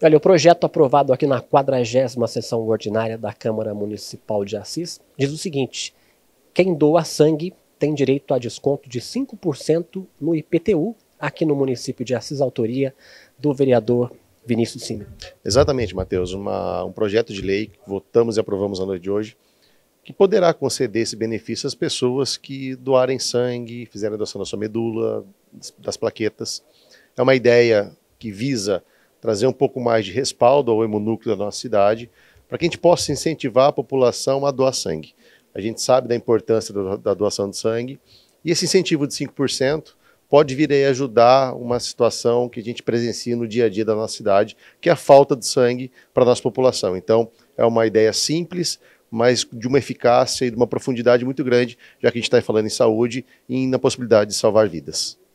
Olha, o projeto aprovado aqui na 40 sessão ordinária da Câmara Municipal de Assis diz o seguinte: quem doa sangue tem direito a desconto de 5% no IPTU aqui no município de Assis, autoria do vereador Vinícius Cime. Exatamente, Matheus. Uma, um projeto de lei que votamos e aprovamos na noite de hoje, que poderá conceder esse benefício às pessoas que doarem sangue, fizerem a doação da sua medula, das plaquetas. É uma ideia que visa trazer um pouco mais de respaldo ao hemonúcleo da nossa cidade, para que a gente possa incentivar a população a doar sangue. A gente sabe da importância da doação de sangue e esse incentivo de 5% pode vir a ajudar uma situação que a gente presencia no dia a dia da nossa cidade, que é a falta de sangue para a nossa população. Então, é uma ideia simples, mas de uma eficácia e de uma profundidade muito grande, já que a gente está falando em saúde e na possibilidade de salvar vidas.